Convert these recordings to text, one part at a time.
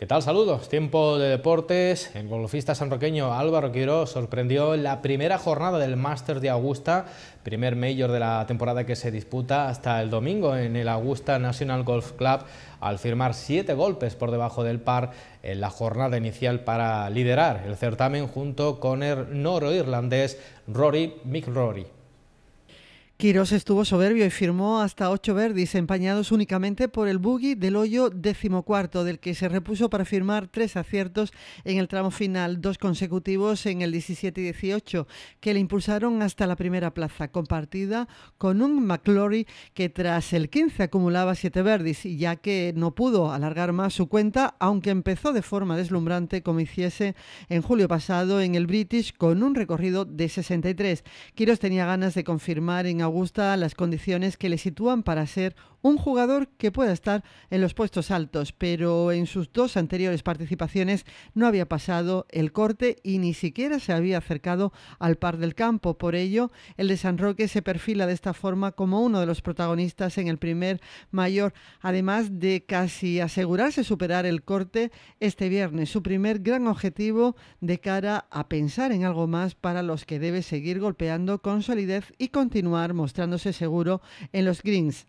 ¿Qué tal? Saludos. Tiempo de deportes. El golfista sanroqueño Álvaro Quiro sorprendió en la primera jornada del Masters de Augusta, primer mayor de la temporada que se disputa hasta el domingo en el Augusta National Golf Club, al firmar siete golpes por debajo del par en la jornada inicial para liderar el certamen junto con el noroirlandés Rory McRory. Quirós estuvo soberbio y firmó hasta ocho verdis, empañados únicamente por el buggy del hoyo cuarto del que se repuso para firmar tres aciertos en el tramo final, dos consecutivos en el 17 y 18, que le impulsaron hasta la primera plaza, compartida con un McClory que tras el 15 acumulaba siete verdis, y ya que no pudo alargar más su cuenta, aunque empezó de forma deslumbrante como hiciese en julio pasado en el British con un recorrido de 63. Quirós tenía ganas de confirmar en gusta las condiciones que le sitúan para ser un jugador que pueda estar en los puestos altos, pero en sus dos anteriores participaciones no había pasado el corte y ni siquiera se había acercado al par del campo. Por ello, el de San Roque se perfila de esta forma como uno de los protagonistas en el primer mayor, además de casi asegurarse superar el corte este viernes, su primer gran objetivo de cara a pensar en algo más para los que debe seguir golpeando con solidez y continuar mostrándose seguro en los greens.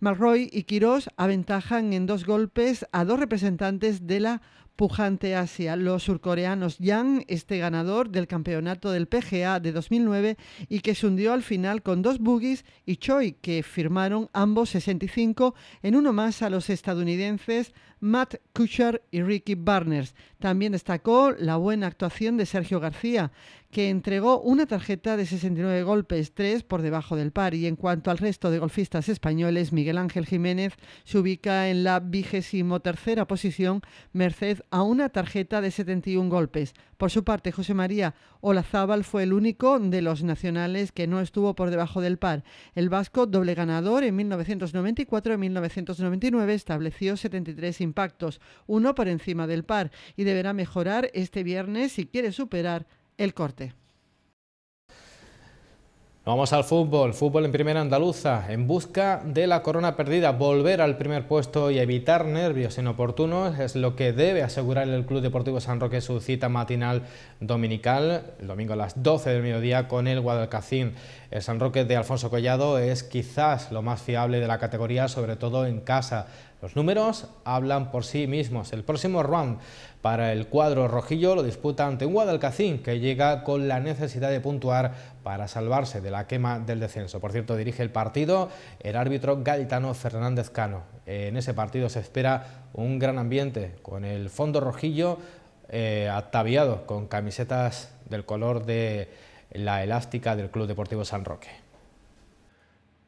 Malroy y Quirós aventajan en dos golpes a dos representantes de la pujante hacia Los surcoreanos Yang, este ganador del campeonato del PGA de 2009 y que se hundió al final con dos boogies y Choi, que firmaron ambos 65 en uno más a los estadounidenses Matt Kuchar y Ricky Barnes. También destacó la buena actuación de Sergio García, que entregó una tarjeta de 69 golpes, 3 por debajo del par. Y en cuanto al resto de golfistas españoles, Miguel Ángel Jiménez se ubica en la vigésimo tercera posición, Mercedes a una tarjeta de 71 golpes. Por su parte, José María Olazábal fue el único de los nacionales que no estuvo por debajo del par. El vasco, doble ganador en 1994 y 1999, estableció 73 impactos, uno por encima del par, y deberá mejorar este viernes si quiere superar el corte. Vamos al fútbol, fútbol en primera andaluza, en busca de la corona perdida, volver al primer puesto y evitar nervios inoportunos es lo que debe asegurar el Club Deportivo San Roque su cita matinal dominical, el domingo a las 12 del mediodía con el Guadalcacín. El San Roque de Alfonso Collado es quizás lo más fiable de la categoría, sobre todo en casa. Los números hablan por sí mismos. El próximo round para el cuadro rojillo lo disputa ante un Guadalcacín que llega con la necesidad de puntuar para salvarse de la quema del descenso. Por cierto, dirige el partido el árbitro Gaetano Fernández Cano. En ese partido se espera un gran ambiente con el fondo rojillo eh, ataviado con camisetas del color de la elástica del Club Deportivo San Roque.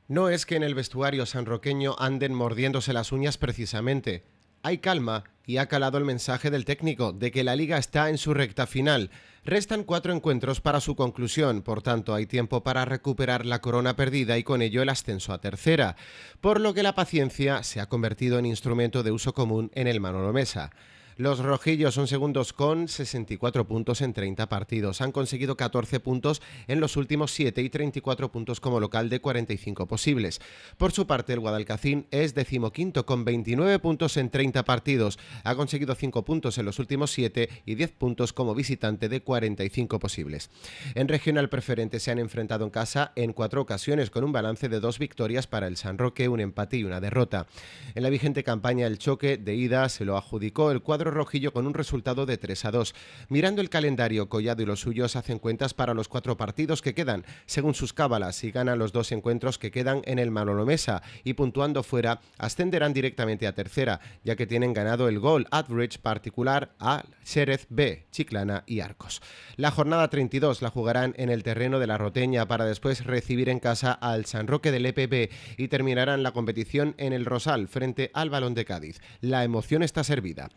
No es que en el vestuario sanroqueño anden mordiéndose las uñas precisamente. Hay calma y ha calado el mensaje del técnico de que la liga está en su recta final. Restan cuatro encuentros para su conclusión, por tanto hay tiempo para recuperar la corona perdida y con ello el ascenso a tercera, por lo que la paciencia se ha convertido en instrumento de uso común en el Manolo Mesa. Los rojillos son segundos con 64 puntos en 30 partidos. Han conseguido 14 puntos en los últimos 7 y 34 puntos como local de 45 posibles. Por su parte, el Guadalcacín es decimoquinto con 29 puntos en 30 partidos. Ha conseguido 5 puntos en los últimos 7 y 10 puntos como visitante de 45 posibles. En regional preferente se han enfrentado en casa en cuatro ocasiones con un balance de dos victorias para el San Roque, un empate y una derrota. En la vigente campaña el choque de ida se lo adjudicó el cuadro rojillo con un resultado de 3 a 2. Mirando el calendario, Collado y los suyos hacen cuentas para los cuatro partidos que quedan, según sus cábalas, y ganan los dos encuentros que quedan en el Malolomesa y puntuando fuera, ascenderán directamente a tercera, ya que tienen ganado el gol average particular a Xerez B, Chiclana y Arcos. La jornada 32 la jugarán en el terreno de la Roteña para después recibir en casa al San Roque del EPB y terminarán la competición en el Rosal frente al Balón de Cádiz. La emoción está servida.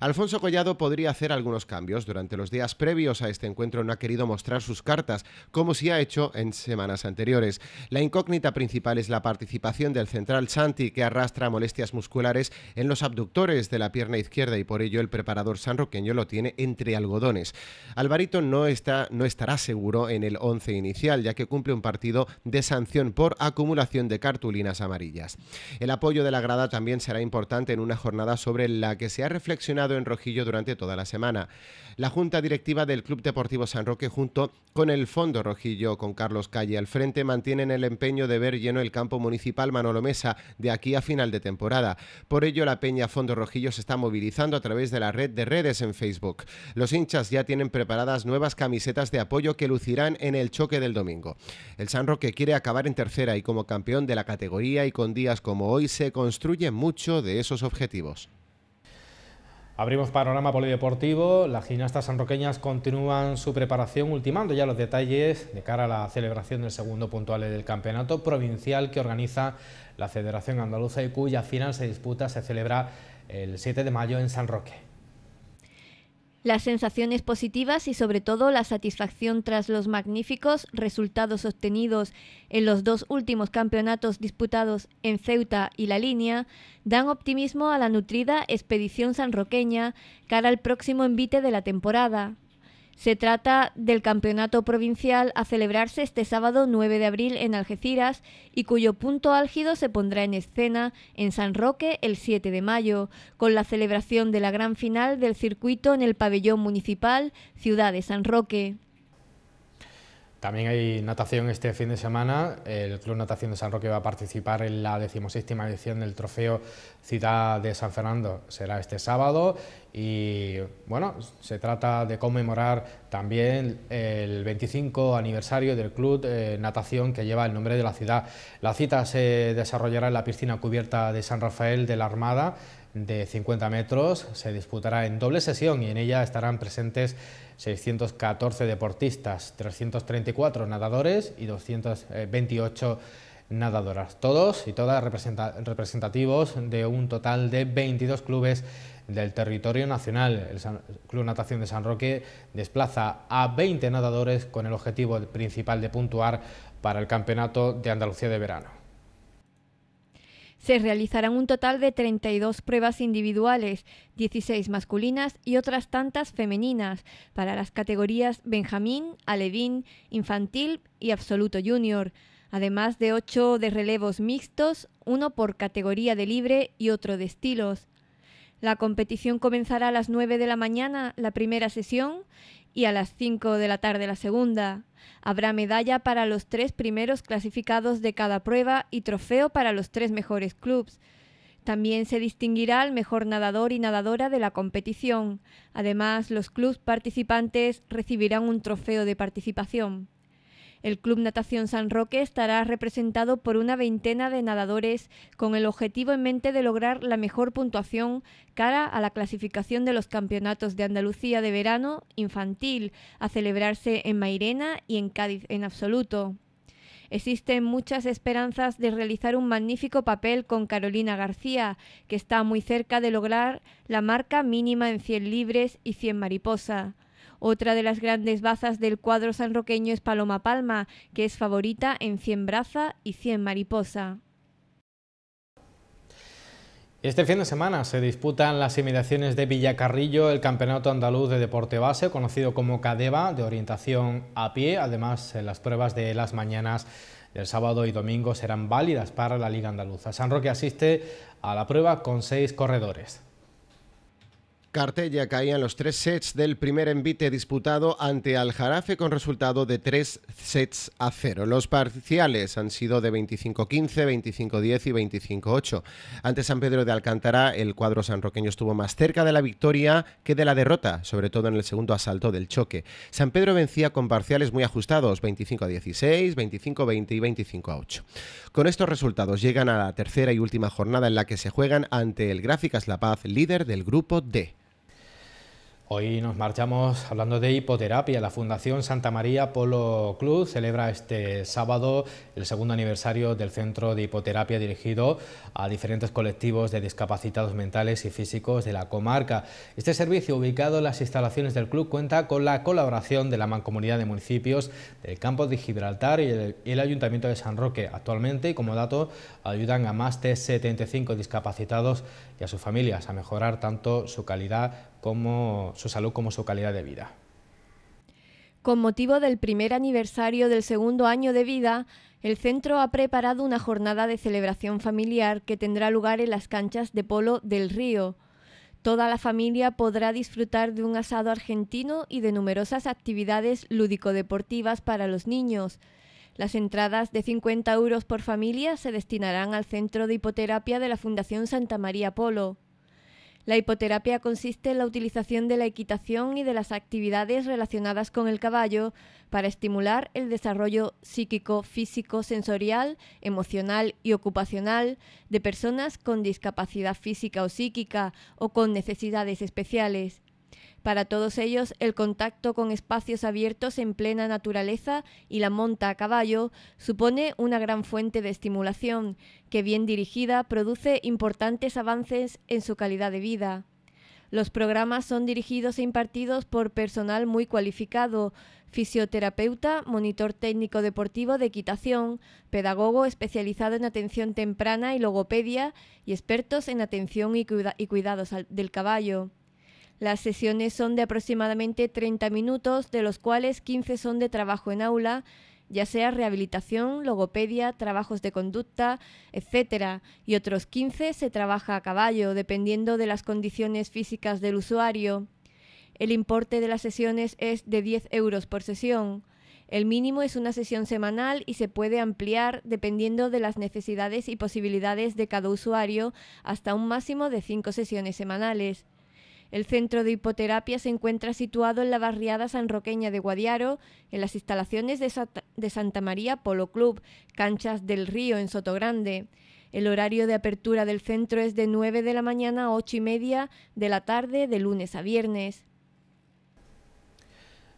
Alfonso Collado podría hacer algunos cambios. Durante los días previos a este encuentro no ha querido mostrar sus cartas, como se ha hecho en semanas anteriores. La incógnita principal es la participación del central Santi, que arrastra molestias musculares en los abductores de la pierna izquierda y por ello el preparador sanroqueño lo tiene entre algodones. Alvarito no, está, no estará seguro en el 11 inicial, ya que cumple un partido de sanción por acumulación de cartulinas amarillas. El apoyo de la grada también será importante en una jornada sobre la que se ha reflexionado en Rojillo durante toda la semana. La Junta Directiva del Club Deportivo San Roque junto con el Fondo Rojillo, con Carlos Calle al frente, mantienen el empeño de ver lleno el campo municipal Manolo Mesa de aquí a final de temporada. Por ello, la Peña Fondo Rojillo se está movilizando a través de la red de redes en Facebook. Los hinchas ya tienen preparadas nuevas camisetas de apoyo que lucirán en el choque del domingo. El San Roque quiere acabar en tercera y como campeón de la categoría y con días como hoy se construye mucho de esos objetivos. Abrimos panorama polideportivo, las gimnastas sanroqueñas continúan su preparación ultimando ya los detalles de cara a la celebración del segundo puntual del campeonato provincial que organiza la Federación Andaluza y cuya final se disputa, se celebra el 7 de mayo en San Roque las sensaciones positivas y sobre todo la satisfacción tras los magníficos resultados obtenidos en los dos últimos campeonatos disputados en Ceuta y La Línea dan optimismo a la nutrida expedición sanroqueña cara al próximo envite de la temporada. Se trata del campeonato provincial a celebrarse este sábado 9 de abril en Algeciras y cuyo punto álgido se pondrá en escena en San Roque el 7 de mayo, con la celebración de la gran final del circuito en el pabellón municipal Ciudad de San Roque. También hay natación este fin de semana. El Club Natación de San Roque va a participar en la decimoséptima edición del Trofeo Ciudad de San Fernando. Será este sábado y bueno, se trata de conmemorar también el 25 aniversario del Club eh, Natación que lleva el nombre de la ciudad. La cita se desarrollará en la piscina cubierta de San Rafael de la Armada de 50 metros se disputará en doble sesión y en ella estarán presentes 614 deportistas, 334 nadadores y 228 nadadoras, todos y todas representativos de un total de 22 clubes del territorio nacional. El Club Natación de San Roque desplaza a 20 nadadores con el objetivo principal de puntuar para el Campeonato de Andalucía de Verano. Se realizarán un total de 32 pruebas individuales, 16 masculinas y otras tantas femeninas, para las categorías Benjamín, Alevín, Infantil y Absoluto Junior, además de 8 de relevos mixtos, uno por categoría de libre y otro de estilos. La competición comenzará a las 9 de la mañana, la primera sesión, y a las 5 de la tarde la segunda. Habrá medalla para los tres primeros clasificados de cada prueba y trofeo para los tres mejores clubs. También se distinguirá al mejor nadador y nadadora de la competición. Además, los clubes participantes recibirán un trofeo de participación. El Club Natación San Roque estará representado por una veintena de nadadores con el objetivo en mente de lograr la mejor puntuación cara a la clasificación de los campeonatos de Andalucía de verano infantil a celebrarse en Mairena y en Cádiz en absoluto. Existen muchas esperanzas de realizar un magnífico papel con Carolina García, que está muy cerca de lograr la marca mínima en 100 libres y 100 mariposa. Otra de las grandes bazas del cuadro sanroqueño es Paloma Palma, que es favorita en 100 braza y 100 mariposa. Este fin de semana se disputan las inmediaciones de Villacarrillo el Campeonato Andaluz de Deporte Base, conocido como CADEVA, de orientación a pie. Además, las pruebas de las mañanas del sábado y domingo serán válidas para la Liga Andaluza. San Roque asiste a la prueba con seis corredores. Cartella caían los tres sets del primer envite disputado ante Aljarafe con resultado de tres sets a cero. Los parciales han sido de 25-15, 25-10 y 25-8. Ante San Pedro de Alcántara, el cuadro sanroqueño estuvo más cerca de la victoria que de la derrota, sobre todo en el segundo asalto del choque. San Pedro vencía con parciales muy ajustados, 25-16, 25-20 y 25-8. Con estos resultados llegan a la tercera y última jornada en la que se juegan ante el Gráficas La Paz, líder del grupo D. Hoy nos marchamos hablando de hipoterapia. La Fundación Santa María Polo Club celebra este sábado el segundo aniversario del Centro de Hipoterapia dirigido a diferentes colectivos de discapacitados mentales y físicos de la comarca. Este servicio, ubicado en las instalaciones del club, cuenta con la colaboración de la Mancomunidad de Municipios del Campo de Gibraltar y el, Ayuntamiento de San Roque. Actualmente, como dato, ayudan a más de 75 discapacitados y a sus familias a mejorar tanto su calidad como su salud como su calidad de vida. Con motivo del primer aniversario del segundo año de vida, el centro ha preparado una jornada de celebración familiar que tendrá lugar en las canchas de polo del río. Toda la familia podrá disfrutar de un asado argentino y de numerosas actividades lúdico-deportivas para los niños. Las entradas de 50 euros por familia se destinarán al Centro de Hipoterapia de la Fundación Santa María Polo. La hipoterapia consiste en la utilización de la equitación y de las actividades relacionadas con el caballo para estimular el desarrollo psíquico, físico, sensorial, emocional y ocupacional de personas con discapacidad física o psíquica o con necesidades especiales. Para todos ellos, el contacto con espacios abiertos en plena naturaleza y la monta a caballo supone una gran fuente de estimulación, que bien dirigida produce importantes avances en su calidad de vida. Los programas son dirigidos e impartidos por personal muy cualificado, fisioterapeuta, monitor técnico deportivo de equitación, pedagogo especializado en atención temprana y logopedia y expertos en atención y, cuidados del caballo. Las sesiones son de aproximadamente 30 minutos, de los cuales 15 son de trabajo en aula, ya sea rehabilitación, logopedia, trabajos de conducta, etc. Y otros 15 se trabaja a caballo, dependiendo de las condiciones físicas del usuario. El importe de las sesiones es de 10 euros por sesión. El mínimo es una sesión semanal y se puede ampliar dependiendo de las necesidades y posibilidades de cada usuario hasta un máximo de 5 sesiones semanales. El centro de hipoterapia se encuentra situado en la barriada sanroqueña de Guadiaro, en las instalaciones de, Santa María Polo Club, Canchas del Río en Sotogrande. El horario de apertura del centro es de 9 de la mañana a 8 y media de la tarde de lunes a viernes.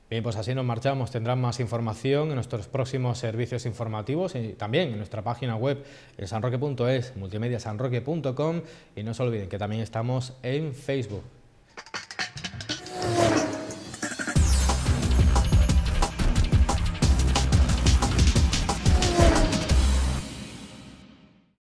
Bien, pues así nos marchamos. Tendrán más información en nuestros próximos servicios informativos y también en nuestra página web, sanroque.es, multimediasanroque.com y no se olviden que también estamos en Facebook.